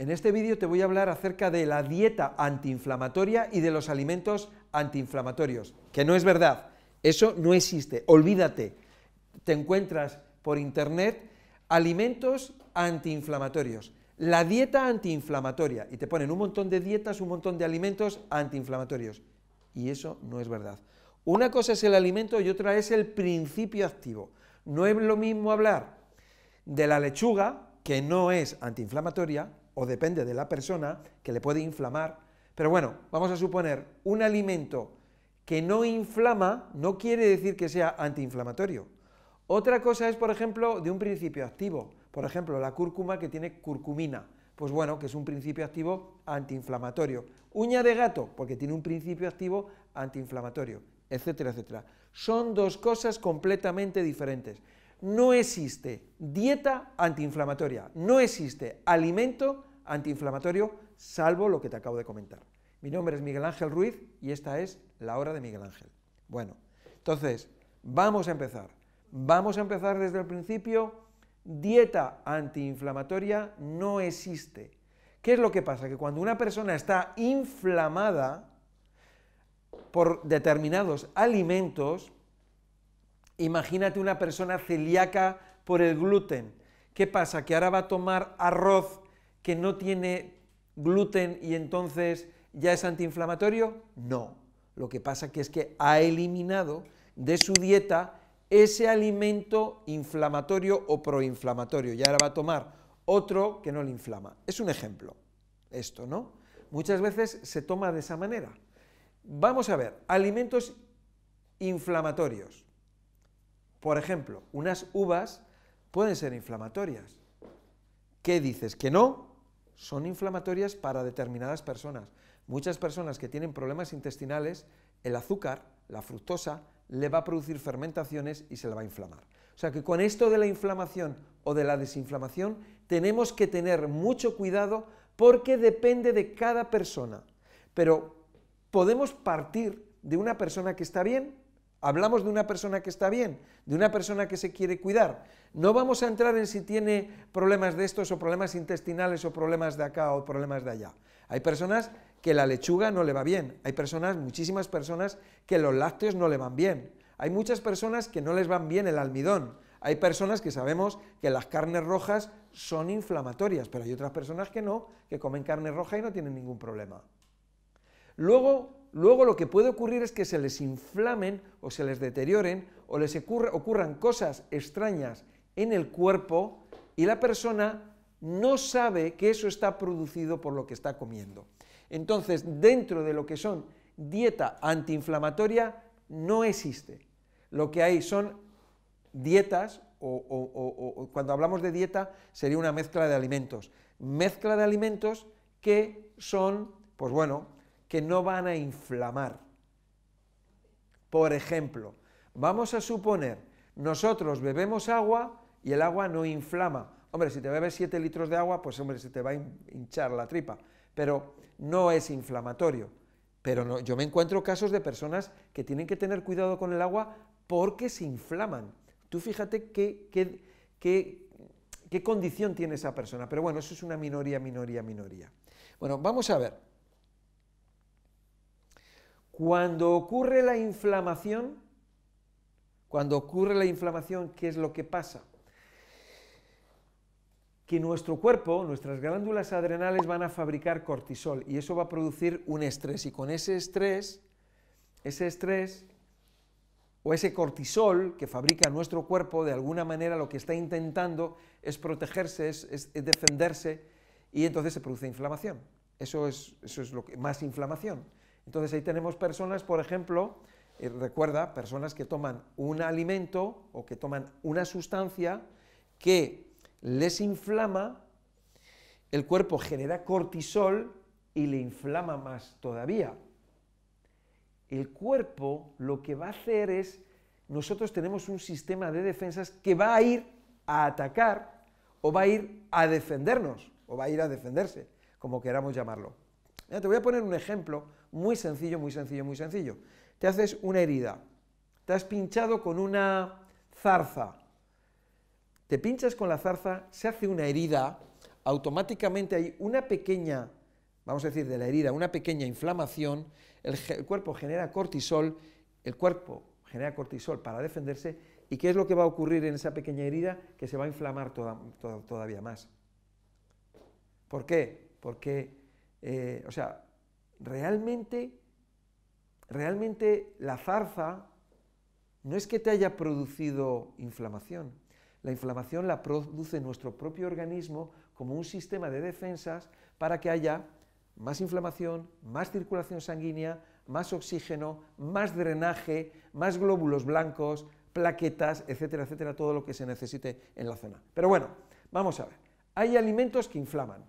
En este vídeo te voy a hablar acerca de la dieta antiinflamatoria y de los alimentos antiinflamatorios, que no es verdad, eso no existe, olvídate. Te encuentras por internet alimentos antiinflamatorios, la dieta antiinflamatoria, y te ponen un montón de dietas, un montón de alimentos antiinflamatorios, y eso no es verdad. Una cosa es el alimento y otra es el principio activo. No es lo mismo hablar de la lechuga, que no es antiinflamatoria, o depende de la persona, que le puede inflamar. Pero bueno, vamos a suponer un alimento que no inflama no quiere decir que sea antiinflamatorio. Otra cosa es, por ejemplo, de un principio activo. Por ejemplo, la cúrcuma que tiene curcumina. Pues bueno, que es un principio activo antiinflamatorio. Uña de gato, porque tiene un principio activo antiinflamatorio, etcétera, etcétera. Son dos cosas completamente diferentes no existe dieta antiinflamatoria, no existe alimento antiinflamatorio, salvo lo que te acabo de comentar. Mi nombre es Miguel Ángel Ruiz y esta es la hora de Miguel Ángel. Bueno, entonces, vamos a empezar. Vamos a empezar desde el principio. Dieta antiinflamatoria no existe. ¿Qué es lo que pasa? Que cuando una persona está inflamada por determinados alimentos, imagínate una persona celíaca por el gluten. ¿Qué pasa? Que ahora va a tomar arroz que no tiene gluten y entonces ya es antiinflamatorio? No. Lo que pasa que es que ha eliminado de su dieta ese alimento inflamatorio o proinflamatorio y ahora va a tomar otro que no le inflama. Es un ejemplo esto, ¿no? Muchas veces se toma de esa manera. Vamos a ver, alimentos inflamatorios. Por ejemplo, unas uvas pueden ser inflamatorias. ¿Qué dices? ¿Que no? son inflamatorias para determinadas personas. Muchas personas que tienen problemas intestinales, el azúcar, la fructosa, le va a producir fermentaciones y se le va a inflamar. O sea que con esto de la inflamación o de la desinflamación tenemos que tener mucho cuidado porque depende de cada persona. Pero podemos partir de una persona que está bien Hablamos de una persona que está bien, de una persona que se quiere cuidar. No vamos a entrar en si tiene problemas de estos o problemas intestinales o problemas de acá o problemas de allá. Hay personas que la lechuga no le va bien, hay personas, muchísimas personas, que los lácteos no le van bien, hay muchas personas que no les van bien el almidón, hay personas que sabemos que las carnes rojas son inflamatorias, pero hay otras personas que no, que comen carne roja y no tienen ningún problema. Luego, luego lo que puede ocurrir es que se les inflamen o se les deterioren o les ocurran cosas extrañas en el cuerpo y la persona no sabe que eso está producido por lo que está comiendo. Entonces, dentro de lo que son dieta antiinflamatoria, no existe. Lo que hay son dietas, o cuando hablamos de dieta, sería una mezcla de alimentos. Mezcla de alimentos que son, pues bueno, que no van a inflamar. Por ejemplo, vamos a suponer, nosotros bebemos agua y el agua no inflama. Hombre, si te bebes 7 litros de agua, pues hombre, se te va a hinchar la tripa, pero no es inflamatorio. Pero yo me encuentro casos de personas que tienen que tener cuidado con el agua porque se inflaman. Tú fíjate qué condición tiene esa persona. Pero bueno, eso es una minoría, minoría, minoría. Bueno, vamos a ver. Cuando ocurre la inflamación, cuando ocurre la inflamación, ¿qué es lo que pasa? que nuestro cuerpo, nuestras glándulas adrenales van a fabricar cortisol y eso va a producir un estrés y con ese estrés, ese estrés o ese cortisol que fabrica nuestro cuerpo, de alguna manera lo que está intentando es protegerse, es, defenderse y entonces se produce inflamación. Eso es, eso es lo que, más inflamación. Entonces ahí tenemos personas, por ejemplo, eh, recuerda, personas que toman un alimento o que toman una sustancia que les inflama, el cuerpo genera cortisol y le inflama más todavía. El cuerpo lo que va a hacer es, nosotros tenemos un sistema de defensas que va a ir a atacar o va a ir a defendernos o va a ir a defenderse, como queramos llamarlo te voy a poner un ejemplo muy sencillo, muy sencillo, muy sencillo. Te haces una herida, te has pinchado con una zarza, te pinchas con la zarza, se hace una herida, automáticamente hay una pequeña, vamos a decir, de la herida, una pequeña inflamación, el, cuerpo genera cortisol, el cuerpo genera cortisol para defenderse, ¿y qué es lo que va a ocurrir en esa pequeña herida? Que se va a inflamar todavía más. ¿Por qué? Porque eh, o sea, realmente, realmente la zarza no es que te haya producido inflamación. La inflamación la produce nuestro propio organismo como un sistema de defensas para que haya más inflamación, más circulación sanguínea, más oxígeno, más drenaje, más glóbulos blancos, plaquetas, etcétera, etcétera, todo lo que se necesite en la zona. Pero bueno, vamos a ver. Hay alimentos que inflaman.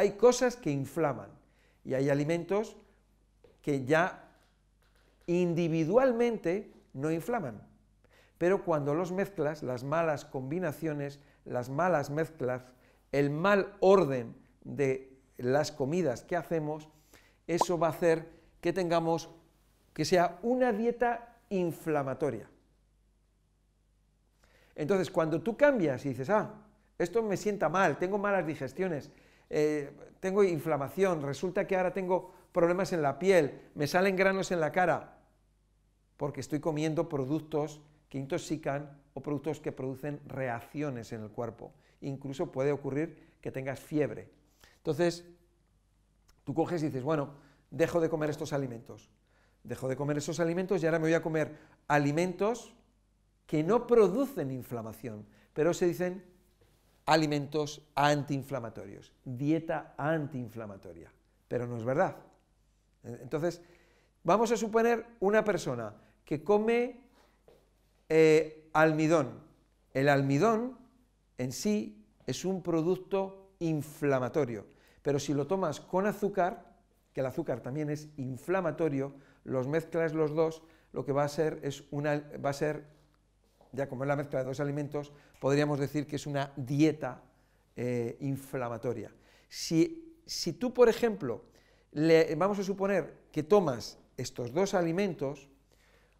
Hay cosas que inflaman y hay alimentos que ya individualmente no inflaman. Pero cuando los mezclas, las malas combinaciones, las malas mezclas, el mal orden de las comidas que hacemos, eso va a hacer que tengamos que sea una dieta inflamatoria. Entonces, cuando tú cambias y dices, ah, esto me sienta mal, tengo malas digestiones, eh, tengo inflamación, resulta que ahora tengo problemas en la piel, me salen granos en la cara, porque estoy comiendo productos que intoxican o productos que producen reacciones en el cuerpo. Incluso puede ocurrir que tengas fiebre. Entonces, tú coges y dices, bueno, dejo de comer estos alimentos. Dejo de comer esos alimentos y ahora me voy a comer alimentos que no producen inflamación, pero se dicen alimentos antiinflamatorios, dieta antiinflamatoria. Pero no es verdad. Entonces, vamos a suponer una persona que come eh, almidón. El almidón en sí es un producto inflamatorio, pero si lo tomas con azúcar, que el azúcar también es inflamatorio, los mezclas los dos, lo que va a ser es una, va a ser ya como es la mezcla de dos alimentos, podríamos decir que es una dieta eh, inflamatoria. Si, tú, por ejemplo, le, vamos a suponer que tomas estos dos alimentos,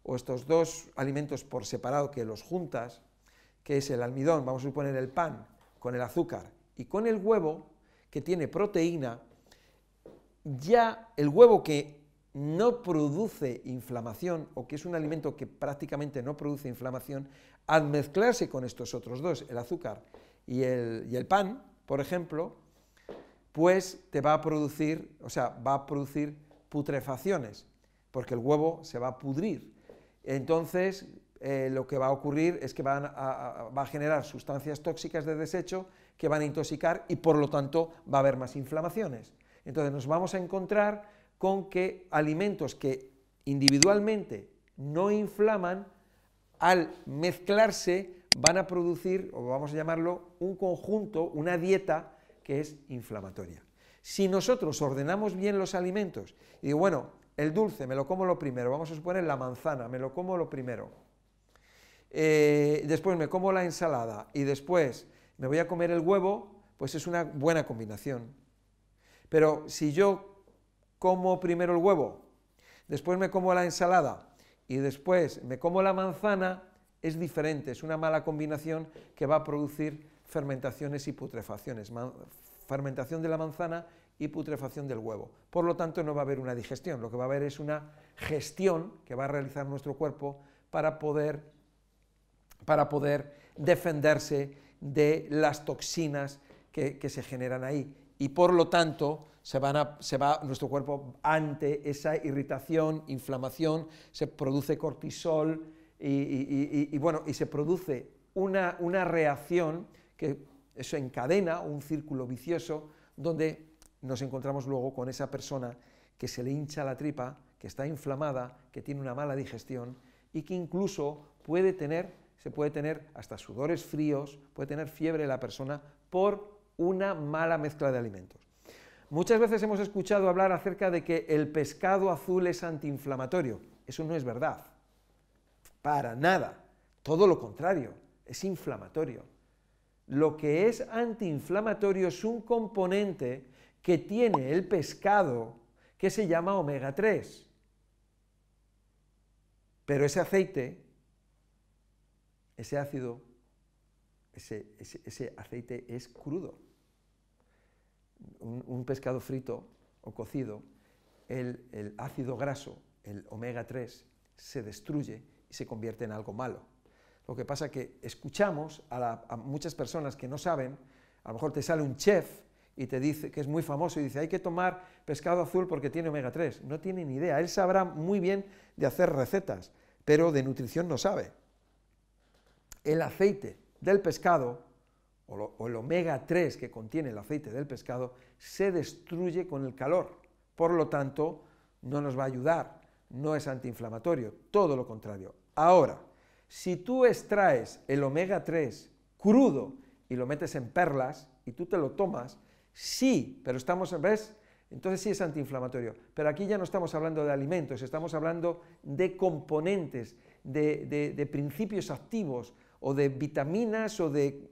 o estos dos alimentos por separado que los juntas, que es el almidón, vamos a suponer el pan, con el azúcar y con el huevo, que tiene proteína, ya el huevo que no produce inflamación o que es un alimento que prácticamente no produce inflamación, al mezclarse con estos otros dos, el azúcar y el, pan, por ejemplo, pues te va a producir, o sea, va a producir putrefacciones, porque el huevo se va a pudrir. Entonces, eh, lo que va a ocurrir es que van va a generar sustancias tóxicas de desecho que van a intoxicar y por lo tanto va a haber más inflamaciones. Entonces nos vamos a encontrar con que alimentos que individualmente no inflaman, al mezclarse van a producir, o vamos a llamarlo, un conjunto, una dieta que es inflamatoria. Si nosotros ordenamos bien los alimentos y digo, bueno, el dulce me lo como lo primero, vamos a suponer la manzana, me lo como lo primero, eh, después me como la ensalada y después me voy a comer el huevo, pues es una buena combinación. Pero si yo como primero el huevo, después me como la ensalada y después me como la manzana, es diferente, es una mala combinación que va a producir fermentaciones y putrefacciones. fermentación de la manzana y putrefacción del huevo. Por lo tanto, no va a haber una digestión, lo que va a haber es una gestión que va a realizar nuestro cuerpo para poder, para poder defenderse de las toxinas que, que se generan ahí. Y por lo tanto, se, va nuestro cuerpo ante esa irritación, inflamación, se produce cortisol y, bueno, y se produce una, una reacción que eso encadena un círculo vicioso donde nos encontramos luego con esa persona que se le hincha la tripa, que está inflamada, que tiene una mala digestión y que incluso puede tener, se puede tener hasta sudores fríos, puede tener fiebre la persona por una mala mezcla de alimentos muchas veces hemos escuchado hablar acerca de que el pescado azul es antiinflamatorio. Eso no es verdad. Para nada. Todo lo contrario. Es inflamatorio. Lo que es antiinflamatorio es un componente que tiene el pescado que se llama omega 3. Pero ese aceite, ese ácido, ese, aceite es crudo un, pescado frito o cocido, el, ácido graso, el omega 3, se destruye y se convierte en algo malo. Lo que pasa que escuchamos a, muchas personas que no saben, a lo mejor te sale un chef y te dice que es muy famoso y dice hay que tomar pescado azul porque tiene omega 3. No tiene ni idea, él sabrá muy bien de hacer recetas, pero de nutrición no sabe. El aceite del pescado o, el omega 3 que contiene el aceite del pescado se destruye con el calor. Por lo tanto, no nos va a ayudar, no es antiinflamatorio, todo lo contrario. Ahora, si tú extraes el omega 3 crudo y lo metes en perlas y tú te lo tomas, sí, pero estamos, ¿ves? Entonces sí es antiinflamatorio. Pero aquí ya no estamos hablando de alimentos, estamos hablando de componentes, de, de principios activos o de vitaminas o de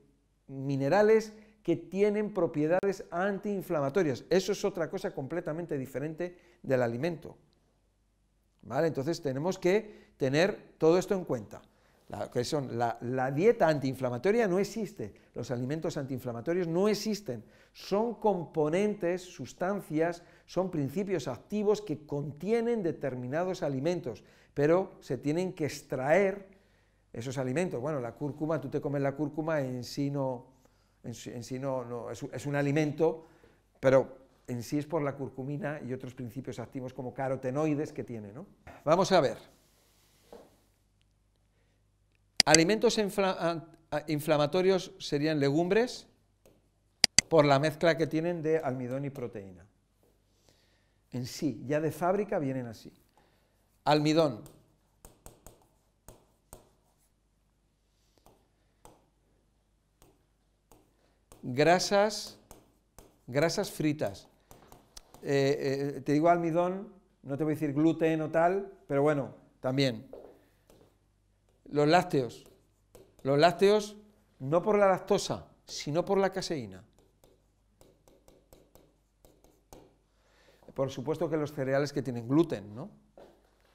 minerales que tienen propiedades antiinflamatorias. Eso es otra cosa completamente diferente del alimento. ¿Vale? Entonces tenemos que tener todo esto en cuenta. la dieta antiinflamatoria no existe, los alimentos antiinflamatorios no existen, son componentes, sustancias, son principios activos que contienen determinados alimentos, pero se tienen que extraer esos alimentos. Bueno, la cúrcuma, tú te comes la cúrcuma, en sí no, en, sí no, es, un alimento, pero en sí es por la curcumina y otros principios activos como carotenoides que tiene. ¿no? Vamos a ver. Alimentos inflamatorios serían legumbres por la mezcla que tienen de almidón y proteína. En sí, ya de fábrica vienen así. Almidón, grasas, grasas fritas. Eh, eh, te digo almidón, no te voy a decir gluten o tal, pero bueno, también. Los lácteos. Los lácteos no por la lactosa, sino por la caseína. Por supuesto que los cereales que tienen gluten, ¿no?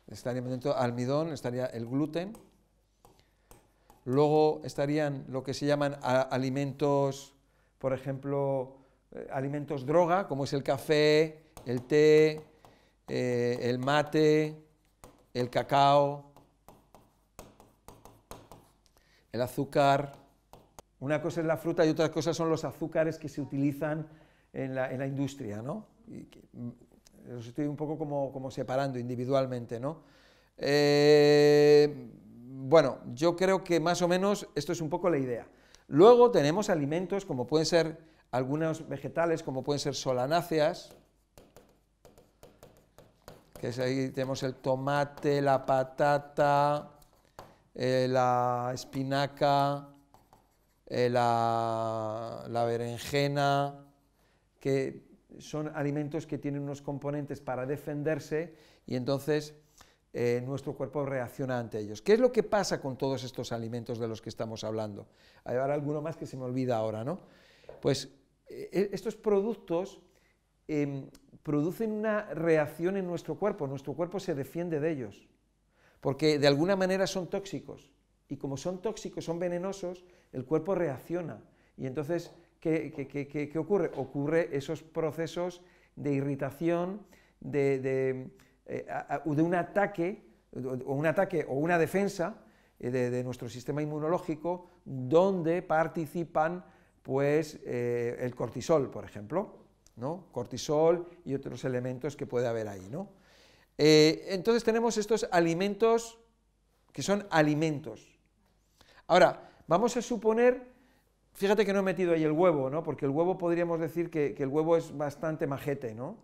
Estarían dentro almidón, estaría el gluten. Luego estarían lo que se llaman alimentos por ejemplo, eh, alimentos droga, como es el café, el té, eh, el mate, el cacao, el azúcar. Una cosa es la fruta y otra cosa son los azúcares que se utilizan en la, industria, ¿no? Mm, los estoy un poco como, separando individualmente, ¿no? Eh, bueno, yo creo que más o menos esto es un poco la idea. Luego tenemos alimentos como pueden ser algunos vegetales, como pueden ser solanáceas, que es ahí tenemos el tomate, la patata, eh, la espinaca, eh, la, la berenjena, que son alimentos que tienen unos componentes para defenderse y entonces eh, nuestro cuerpo reacciona ante ellos. ¿Qué es lo que pasa con todos estos alimentos de los que estamos hablando? Hay ahora alguno más que se me olvida ahora, ¿no? Pues eh, eh, estos productos em, producen una reacción en nuestro cuerpo, nuestro cuerpo se defiende de ellos, porque de alguna manera son tóxicos, y como son tóxicos, son venenosos, el cuerpo reacciona, y entonces, ¿qué, qué, ocurre? Ocurre esos procesos de irritación, de o eh, de un ataque o un ataque o una defensa eh, de, nuestro sistema inmunológico donde participan pues eh, el cortisol, por ejemplo, ¿no? cortisol y otros elementos que puede haber ahí. ¿no? entonces tenemos estos alimentos que son alimentos. Ahora, vamos a suponer Fíjate que no he metido ahí el huevo, ¿no? Porque el huevo podríamos decir que, que, el huevo es bastante majete, ¿no?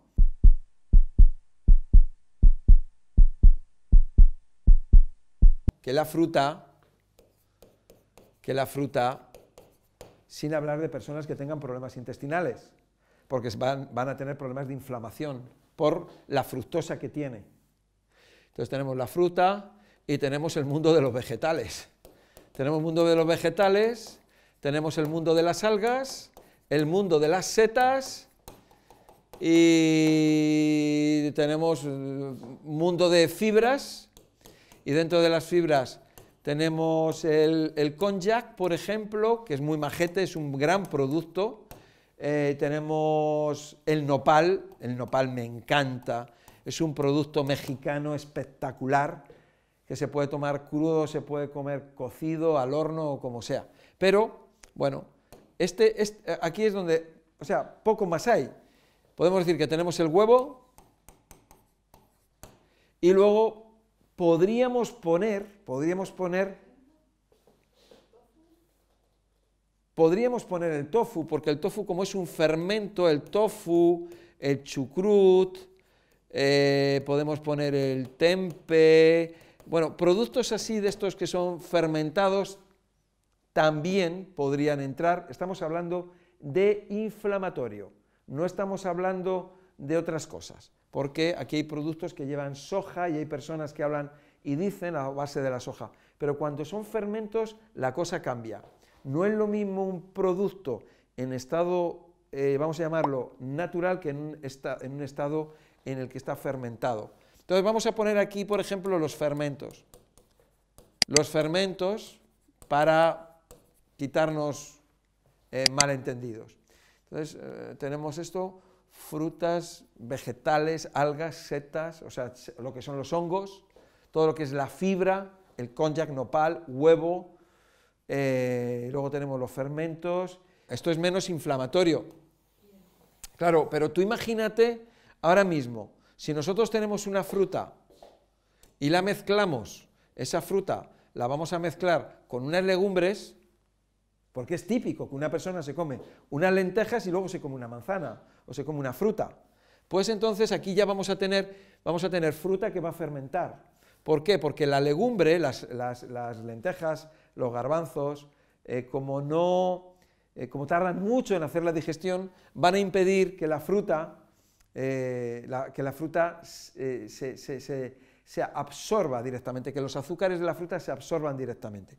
que la fruta, que la fruta, sin hablar de personas que tengan problemas intestinales, porque van, van a tener problemas de inflamación por la fructosa que tiene. Entonces tenemos la fruta y tenemos el mundo de los vegetales. Tenemos el mundo de los vegetales, tenemos el mundo de las algas, el mundo de las setas y tenemos el eh, mundo de fibras y dentro de las fibras tenemos el, el konjac, por ejemplo, que es muy majete, es un gran producto. Eh, tenemos el nopal, el nopal me encanta, es un producto mexicano espectacular que se puede tomar crudo, se puede comer cocido, al horno o como sea. Pero, bueno, este, este aquí es donde, o sea, poco más hay. Podemos decir que tenemos el huevo y luego podríamos poner, podríamos poner, podríamos poner el tofu, porque el tofu como es un fermento, el tofu, el chucrut, eh, podemos poner el tempe, bueno, productos así de estos que son fermentados también podrían entrar, estamos hablando de inflamatorio, no estamos hablando de otras cosas porque aquí hay productos que llevan soja y hay personas que hablan y dicen a base de la soja. Pero cuando son fermentos, la cosa cambia. No es lo mismo un producto en estado, eh, vamos a llamarlo, natural que en un, estado en el que está fermentado. Entonces vamos a poner aquí, por ejemplo, los fermentos. Los fermentos para quitarnos eh, malentendidos. Entonces eh, tenemos esto, frutas, vegetales, algas, setas, o sea, lo que son los hongos, todo lo que es la fibra, el konjac nopal, huevo, eh, luego tenemos los fermentos. Esto es menos inflamatorio. Claro, pero tú imagínate ahora mismo, si nosotros tenemos una fruta y la mezclamos, esa fruta la vamos a mezclar con unas legumbres, porque es típico que una persona se come unas lentejas y luego se come una manzana o se come una fruta. Pues entonces aquí ya vamos a tener, vamos a tener fruta que va a fermentar. ¿Por qué? Porque la legumbre, las, lentejas, los garbanzos, eh, como, no, eh, como tardan mucho en hacer la digestión, van a impedir que la fruta, eh, que la fruta se absorba directamente, que los azúcares de la fruta se absorban directamente.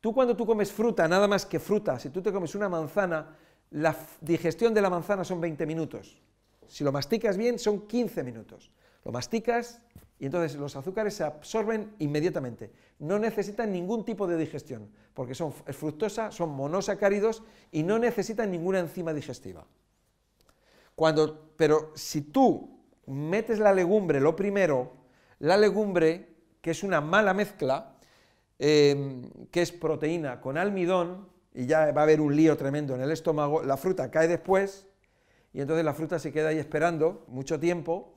Tú cuando tú comes fruta, nada más que fruta, si tú te comes una manzana, la digestión de la manzana son 20 minutos. Si lo masticas bien, son 15 minutos. Lo masticas y entonces los azúcares se absorben inmediatamente. No necesitan ningún tipo de digestión, porque son fructosa, son monosacáridos y no necesitan ninguna enzima digestiva. Cuando, pero si tú metes la legumbre, lo primero, la legumbre, que es una mala mezcla, Em, que es proteína con almidón, y ya va a haber un lío tremendo en el estómago, la fruta cae después, y entonces la fruta se queda ahí esperando mucho tiempo,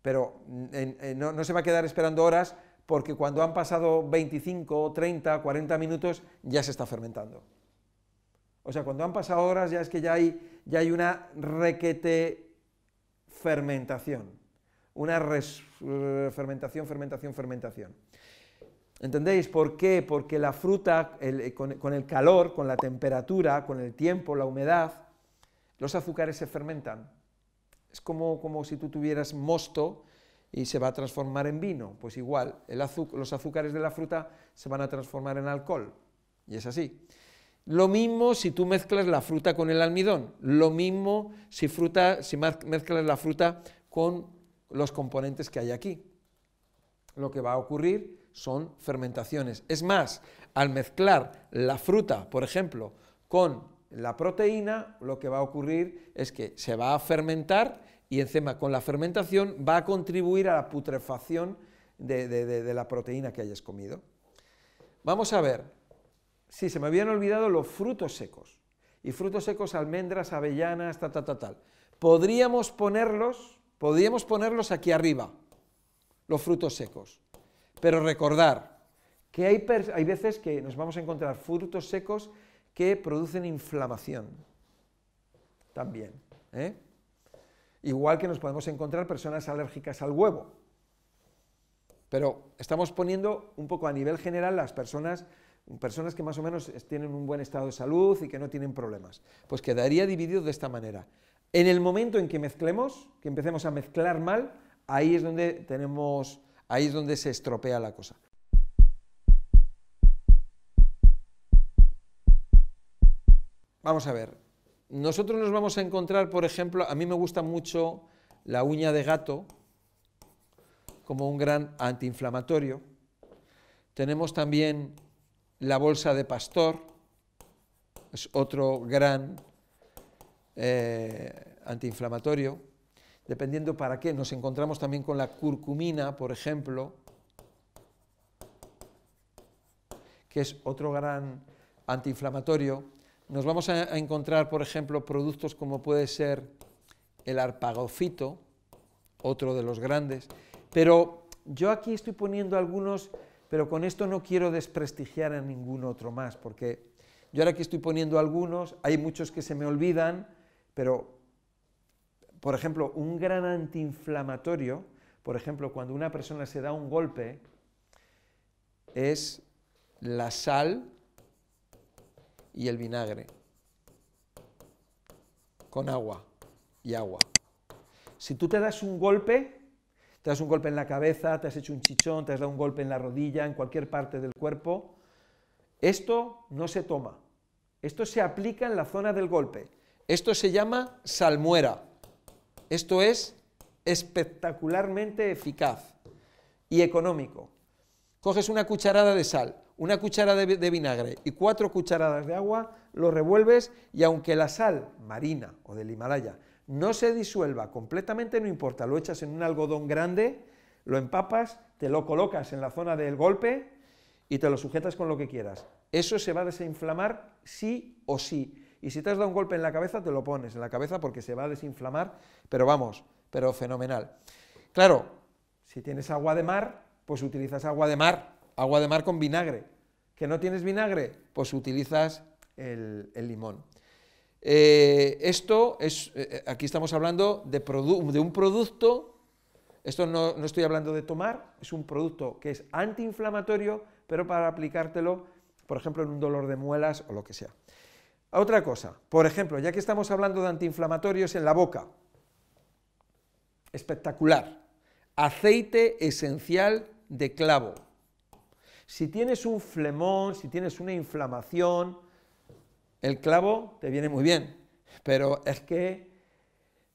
pero mm, eh, no, se va a quedar esperando horas, porque cuando han pasado 25, 30, 40 minutos ya se está fermentando. O sea, cuando han pasado horas ya es que ya hay, ya hay una requete fermentación, una eh, fermentación, fermentación, fermentación. ¿Entendéis por qué? Porque la fruta, eh, con, el calor, con la temperatura, con el tiempo, la humedad, los azúcares se fermentan. Es como, si tú tuvieras mosto y se va a transformar en vino. Pues igual, los azúcares de la fruta se van a transformar en alcohol. Y es así. Lo mismo si tú mezclas la fruta con el almidón. Lo mismo si, si mezclas la fruta con los componentes que hay aquí. Lo que va a ocurrir son fermentaciones. Es más, al mezclar la fruta, por ejemplo, con la proteína, lo que va a ocurrir es que se va a fermentar y encima con la fermentación va a contribuir a la putrefacción de, la proteína que hayas comido. Vamos a ver, si sí, se me habían olvidado los frutos secos, y frutos secos, almendras, avellanas, tal, tal, tal, Podríamos ponerlos, podríamos ponerlos aquí arriba, los frutos secos. Pero recordar que hay, veces que nos vamos a encontrar frutos secos que producen inflamación también. ¿eh? Igual que nos podemos encontrar personas alérgicas al huevo. Pero estamos poniendo un poco a nivel general las personas, personas que más o menos tienen un buen estado de salud y que no tienen problemas. Pues quedaría dividido de esta manera. En el momento en que mezclemos, que empecemos a mezclar mal, ahí es donde tenemos Ahí es donde se estropea la cosa. Vamos a ver, nosotros nos vamos a encontrar, por ejemplo, a mí me gusta mucho la uña de gato como un gran antiinflamatorio. Tenemos también la bolsa de pastor, es otro gran eh, antiinflamatorio dependiendo para qué. Nos encontramos también con la curcumina, por ejemplo, que es otro gran antiinflamatorio. Nos vamos a encontrar, por ejemplo, productos como puede ser el arpagofito, otro de los grandes. Pero yo aquí estoy poniendo algunos, pero con esto no quiero desprestigiar a ningún otro más, porque yo ahora aquí estoy poniendo algunos, hay muchos que se me olvidan, pero por ejemplo, un gran antiinflamatorio, por ejemplo, cuando una persona se da un golpe, es la sal y el vinagre con agua y agua. Si tú te das un golpe, te das un golpe en la cabeza, te has hecho un chichón, te has dado un golpe en la rodilla, en cualquier parte del cuerpo, esto no se toma. Esto se aplica en la zona del golpe. Esto se llama salmuera. Esto es espectacularmente eficaz y económico. Coges una cucharada de sal, una cucharada de, vinagre y cuatro cucharadas de agua, lo revuelves y aunque la sal marina o del Himalaya no se disuelva completamente, no importa, lo echas en un algodón grande, lo empapas, te lo colocas en la zona del golpe y te lo sujetas con lo que quieras. Eso se va a desinflamar sí o sí. Y si te has dado un golpe en la cabeza, te lo pones en la cabeza porque se va a desinflamar, pero vamos, pero fenomenal. Claro, si tienes agua de mar, pues utilizas agua de mar, agua de mar con vinagre. Que no tienes vinagre, pues utilizas el, limón. Eh, esto es, eh, aquí estamos hablando de, un producto, esto no, estoy hablando de tomar, es un producto que es antiinflamatorio, pero para aplicártelo, por ejemplo, en un dolor de muelas o lo que sea otra cosa, por ejemplo, ya que estamos hablando de antiinflamatorios en la boca, espectacular, aceite esencial de clavo. Si tienes un flemón, si tienes una inflamación, el clavo te viene muy bien, pero es que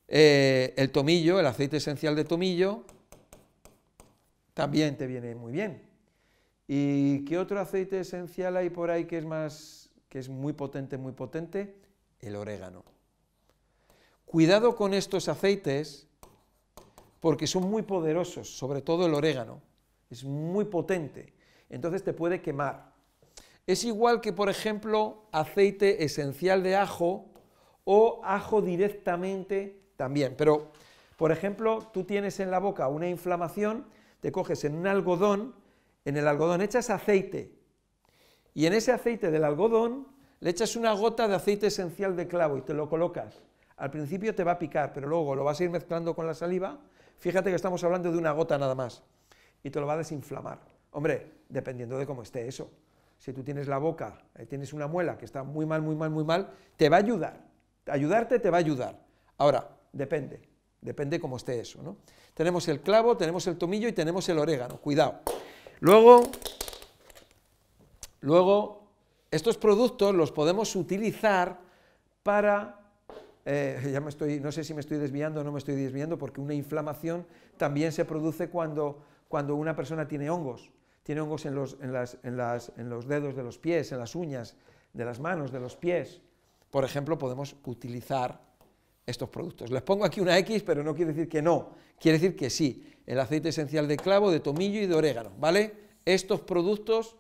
eh, el tomillo, el aceite esencial de tomillo, también te viene muy bien. ¿Y qué otro aceite esencial hay por ahí que es más es muy potente, muy potente, el orégano. Cuidado con estos aceites porque son muy poderosos, sobre todo el orégano. Es muy potente, entonces te puede quemar. Es igual que, por ejemplo, aceite esencial de ajo o ajo directamente también. Pero, por ejemplo, tú tienes en la boca una inflamación, te coges en un algodón, en el algodón echas aceite y en ese aceite del algodón le echas una gota de aceite esencial de clavo y te lo colocas. Al principio te va a picar, pero luego lo vas a ir mezclando con la saliva. Fíjate que estamos hablando de una gota nada más y te lo va a desinflamar. Hombre, dependiendo de cómo esté eso. Si tú tienes la boca, eh, tienes una muela que está muy mal, muy mal, muy mal, te va a ayudar. Ayudarte te va a ayudar. Ahora, depende. Depende cómo esté eso. ¿no? Tenemos el clavo, tenemos el tomillo y tenemos el orégano. Cuidado. Luego Luego, estos productos los podemos utilizar para... Eh, ya me estoy, no sé si me estoy desviando o no me estoy desviando, porque una inflamación también se produce cuando, una persona tiene hongos. Tiene hongos en los, en los dedos de los pies, en las uñas, de las manos, de los pies. Por ejemplo, podemos utilizar estos productos. Les pongo aquí una X, pero no quiere decir que no, quiere decir que sí. El aceite esencial de clavo, de tomillo y de orégano, ¿vale? Estos productos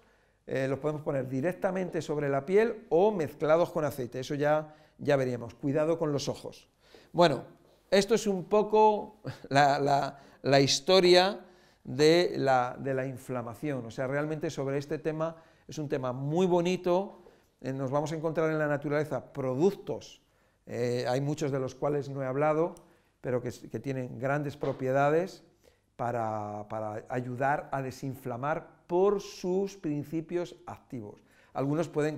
eh, los podemos poner directamente sobre la piel o mezclados con aceite, eso ya, ya veríamos. Cuidado con los ojos. Bueno, esto es un poco la, historia de la, inflamación, o sea, realmente sobre este tema es un tema muy bonito, eh, nos vamos a encontrar en la naturaleza productos, eh, hay muchos de los cuales no he hablado, pero que tienen grandes propiedades para, ayudar a desinflamar por sus principios activos. Algunos pueden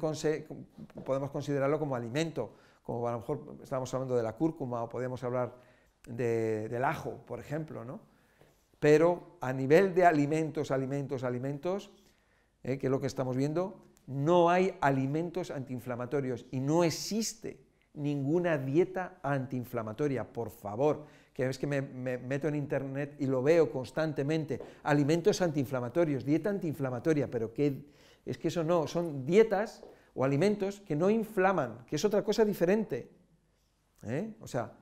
podemos considerarlo como alimento, como a lo mejor estamos hablando de la cúrcuma o podemos hablar del ajo, por ejemplo, Pero a nivel de alimentos, alimentos, alimentos, eh, que es lo que estamos viendo, no hay alimentos antiinflamatorios y no existe ninguna dieta antiinflamatoria, por favor, que es que me, meto en internet y lo veo constantemente, alimentos antiinflamatorios, dieta antiinflamatoria, pero es que eso no, son dietas o alimentos que no inflaman, que es otra cosa diferente. ¿eh? O sea,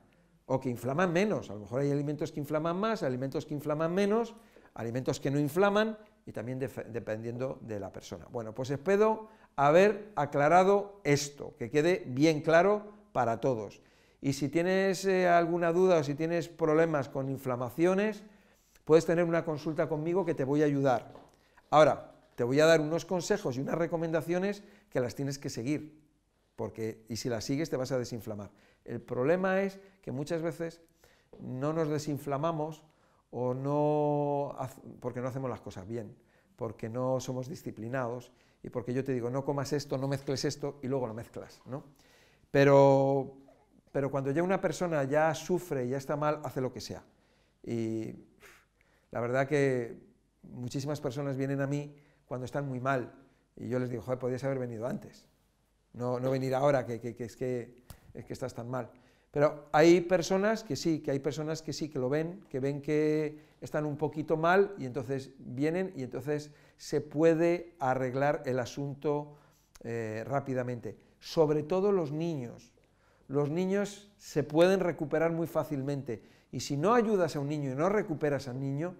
o que inflaman menos, a lo mejor hay alimentos que inflaman más, alimentos que inflaman menos, alimentos que no inflaman y también dependiendo de la persona. Bueno, pues espero haber aclarado esto, que quede bien claro para todos. Y si tienes eh, alguna duda o si tienes problemas con inflamaciones, puedes tener una consulta conmigo que te voy a ayudar. Ahora, te voy a dar unos consejos y unas recomendaciones que las tienes que seguir, porque y si las sigues te vas a desinflamar. El problema es que muchas veces no nos desinflamamos o no porque no hacemos las cosas bien, porque no somos disciplinados y porque yo te digo, no comas esto, no mezcles esto y luego lo mezclas, ¿no? Pero pero cuando ya una persona ya sufre, ya está mal, hace lo que sea. Y la verdad que muchísimas personas vienen a mí cuando están muy mal y yo les digo, joder, podías haber venido antes. No, venir ahora, que, es que, es que estás tan mal. Pero hay personas que sí, que hay personas que sí, que lo ven, que ven que están un poquito mal y entonces vienen y entonces se puede arreglar el asunto eh, rápidamente. Sobre todo los niños, los niños se pueden recuperar muy fácilmente. Y si no ayudas a un niño y no recuperas al niño,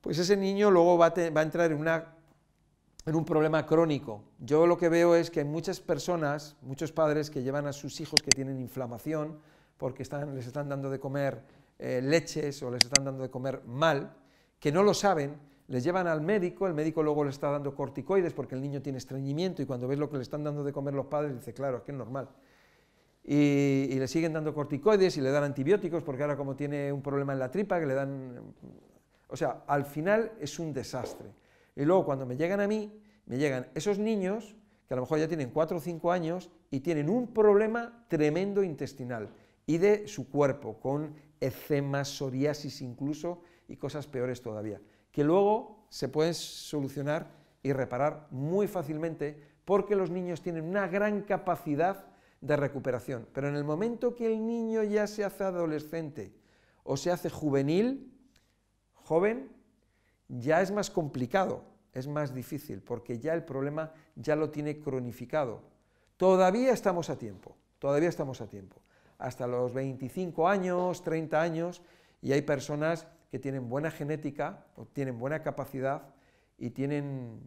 pues ese niño luego va a, entrar en, un problema crónico. Yo lo que veo es que hay muchas personas, muchos padres que llevan a sus hijos que tienen inflamación porque les están dando de comer eh, leches o les están dando de comer mal, que no lo saben, les llevan al médico, el médico luego le está dando corticoides porque el niño tiene estreñimiento y cuando ves lo que le están dando de comer los padres, dice, claro, es que es normal y, le siguen dando corticoides y le dan antibióticos porque ahora como tiene un problema en la tripa, que le dan... O sea, al final es un desastre. Y luego cuando me llegan a mí, me llegan esos niños que a lo mejor ya tienen 4 o 5 años y tienen un problema tremendo intestinal y de su cuerpo, con eczema, psoriasis incluso y cosas peores todavía, que luego se pueden solucionar y reparar muy fácilmente porque los niños tienen una gran capacidad de recuperación. Pero en el momento que el niño ya se hace adolescente o se hace juvenil, joven, ya es más complicado, es más difícil, porque ya el problema ya lo tiene cronificado. Todavía estamos a tiempo, todavía estamos a tiempo. Hasta los 25 años, 30 años, y hay personas que tienen buena genética, o tienen buena capacidad y tienen,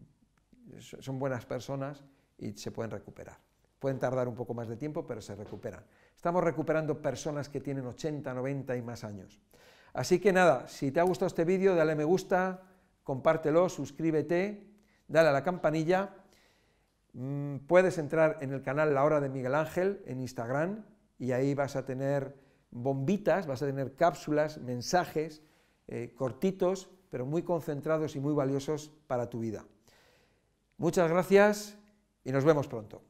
son buenas personas y se pueden recuperar. Pueden tardar un poco más de tiempo, pero se recuperan. Estamos recuperando personas que tienen 80, 90 y más años. Así que nada, si te ha gustado este vídeo, dale me gusta, compártelo, suscríbete, dale a la campanilla. Mm, puedes entrar en el canal La Hora de Miguel Ángel en Instagram y ahí vas a tener bombitas, vas a tener cápsulas, mensajes eh, cortitos, pero muy concentrados y muy valiosos para tu vida. Muchas gracias y nos vemos pronto.